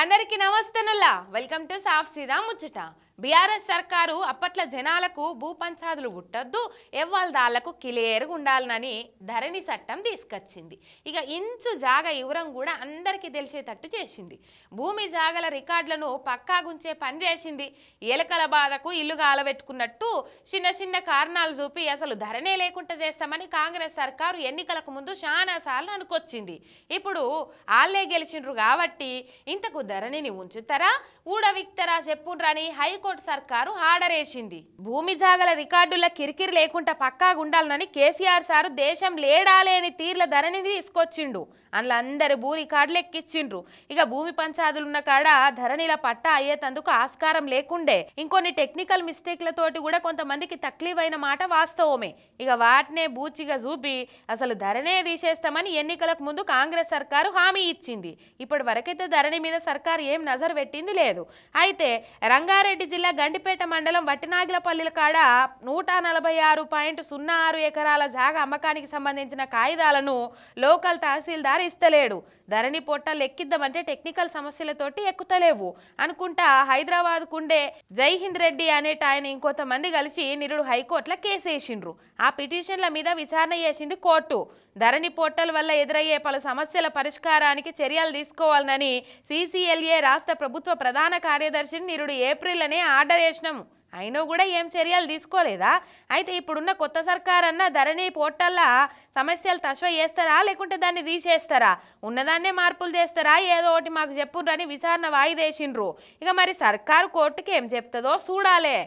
అందరికీ నమస్తనుల్లా welcome to సాఫ్ సీదా ముచ్చట బీఆర్ఎస్ సర్కారు అప్పట్లో జనాలకు భూ పంచాదులు ఉట్టద్దు ఎవ్వల దాళ్లకు క్లియర్గా ఉండాలనని ధరణి చట్టం తీసుకొచ్చింది ఇక ఇంచు జాగ వివరం కూడా అందరికీ తెలిసేటట్టు చేసింది భూమి జాగల రికార్డులను గుంచే పని చేసింది ఎలకల బాధకు ఇల్లు గాలబెట్టుకున్నట్టు చిన్న చిన్న కారణాలు చూపి అసలు ధరణే లేకుండా చేస్తామని కాంగ్రెస్ సర్కారు ఎన్నికలకు ముందు సార్లు అనుకొచ్చింది ఇప్పుడు ఆళ్లే గెలిచిండ్రు కాబట్టి ఇంతకు ధరణిని ఉంచుతారా ఊడవిక్తరా చెప్పుండ్రని హై సుప్రీంకోర్టు సర్కారు ఆర్డర్ వేసింది భూమి జాగల రికార్డుల కిరికిరి లేకుండా పక్కాగా ఉండాలని కేసీఆర్ సారు దేశం లేడాలేని తీర్ల ధరని తీసుకొచ్చిండు అందులో అందరు భూ రికార్డులు ఎక్కిచ్చిండ్రు ఇక భూమి పంచాదులున్న కాడ ధరణిల పట్ట అయ్యేటందుకు ఆస్కారం లేకుండే ఇంకొన్ని టెక్నికల్ మిస్టేక్లతోటి కూడా కొంతమందికి తక్లీవైన మాట వాస్తవమే ఇక వాటినే బూచిగా చూపి అసలు ధరణే తీసేస్తామని ఎన్నికలకు ముందు కాంగ్రెస్ సర్కారు హామీ ఇచ్చింది ఇప్పటి వరకైతే ధరణి మీద సర్కారు ఏం నజర్ పెట్టింది లేదు అయితే రంగారెడ్డి జిల్లా గండిపేట మండలం వట్టినాగిలపల్లిల కాడ నూట నలభై ఆరు పాయింట్ సున్నా ఆరు ఎకరాల జాగ అమ్మకానికి సంబంధించిన కాగితాలను లోకల్ తహసీల్దార్ ఇస్తలేడు ధరణి పొట్ట లెక్కిద్దామంటే టెక్నికల్ సమస్యలతోటి ఎక్కుతలేవు అనుకుంటా హైదరాబాద్ కుండే జైహింద్ రెడ్డి అనేట ఆయన ఇంకొంతమంది కలిసి నిరుడు హైకోర్టులో కేసేసిండ్రు ఆ పిటిషన్ల మీద విచారణ చేసింది కోర్టు ధరణి పోర్టల్ వల్ల ఎదురయ్యే పలు సమస్యల పరిష్కారానికి చర్యలు తీసుకోవాలని సీసీఎల్ఏ రాష్ట్ర ప్రభుత్వ ప్రధాన కార్యదర్శిని నిరుడు ఏప్రిల్ అనే ఆర్డర్ చేసినాము అయినా కూడా ఏం చర్యలు తీసుకోలేదా అయితే ఇప్పుడున్న కొత్త సర్కార్ అన్న ధరణి పోర్టల్లా సమస్యలు తశ్వ చేస్తారా లేకుంటే దాన్ని తీసేస్తారా ఉన్నదాన్నే మార్పులు చేస్తారా ఏదో ఒకటి మాకు చెప్పుర్రని విచారణ వాయిదేసిండ్రు ఇక మరి సర్కారు కోర్టుకి ఏం చెప్తుందో చూడాలే